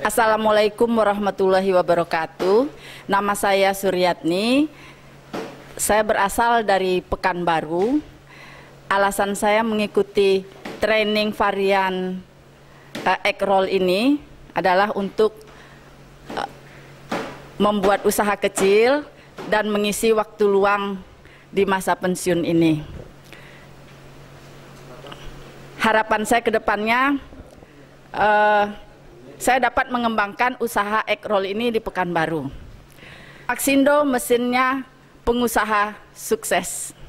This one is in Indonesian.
Assalamualaikum warahmatullahi wabarakatuh. Nama saya Suryatni. Saya berasal dari Pekanbaru. Alasan saya mengikuti training varian uh, egg roll ini adalah untuk eh, membuat usaha kecil dan mengisi waktu luang di masa pensiun ini. Harapan saya ke depannya uh, saya dapat mengembangkan usaha Ekrol ini di Pekanbaru. Aksindo mesinnya pengusaha sukses.